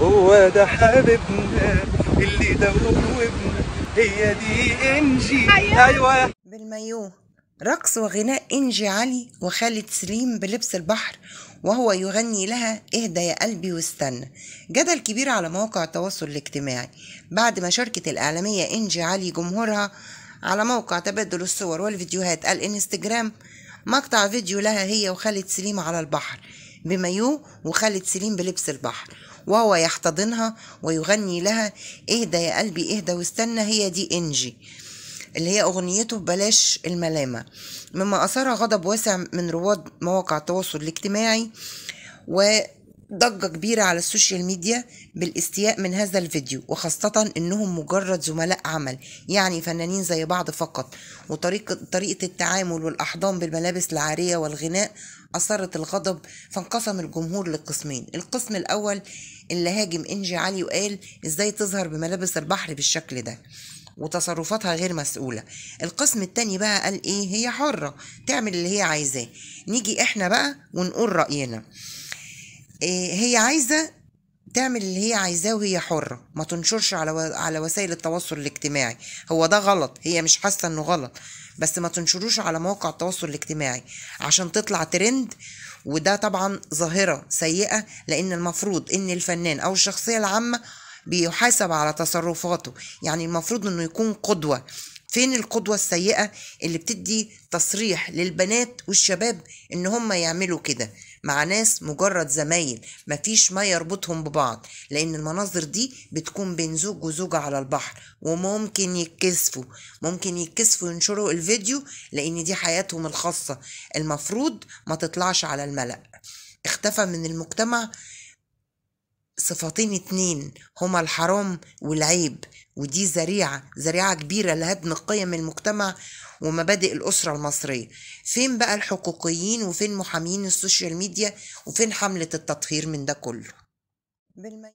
هو ده حبيبنا اللي دوبنا هي دي انجي ايوه بالمايو رقص وغناء انجي علي وخالد سليم بلبس البحر وهو يغني لها اهدى يا قلبي واستنى جدل كبير على مواقع التواصل الاجتماعي بعد ما شاركت الاعلاميه انجي علي جمهورها على موقع تبادل الصور والفيديوهات الانستجرام مقطع فيديو لها هي وخالد سليم على البحر بمايو وخالد سليم بلبس البحر وهو يحتضنها ويغني لها اهدى يا قلبي اهدى واستنى هي دي انجي اللي هي أغنيته بلاش الملامة مما أثار غضب واسع من رواد مواقع التواصل الاجتماعي و ضجة كبيرة على السوشيال ميديا بالاستياء من هذا الفيديو وخاصة انهم مجرد زملاء عمل يعني فنانين زي بعض فقط وطريقة طريقة التعامل والاحضان بالملابس العارية والغناء اثارت الغضب فانقسم الجمهور لقسمين القسم الاول اللي هاجم انجي علي وقال ازاي تظهر بملابس البحر بالشكل ده وتصرفاتها غير مسؤولة القسم التاني بقى قال ايه هي حرة تعمل اللي هي عايزاه نيجي احنا بقى ونقول رأينا آه، هي عايزه تعمل اللي هي عايزاه وهي حره ما تنشرش على و... على وسائل التواصل الاجتماعي هو ده غلط هي مش حاسه انه غلط بس ما تنشروش على مواقع التواصل الاجتماعي عشان تطلع ترند وده طبعا ظاهره سيئه لان المفروض ان الفنان او الشخصيه العامه بيحاسب على تصرفاته يعني المفروض انه يكون قدوه فين القدوة السيئة اللي بتدي تصريح للبنات والشباب ان هم يعملوا كده مع ناس مجرد زمايل مفيش ما يربطهم ببعض لان المناظر دي بتكون بين زوج وزوجة على البحر وممكن يتكسفوا ممكن يتكسفوا ينشروا الفيديو لان دي حياتهم الخاصة المفروض ما تطلعش على الملأ اختفى من المجتمع صفتين اتنين هما الحرام والعيب ودي ذريعة ذريعة كبيرة لهدم قيم المجتمع ومبادئ الأسرة المصرية فين بقى الحقوقيين وفين محامين السوشيال ميديا وفين حملة التطهير من ده كله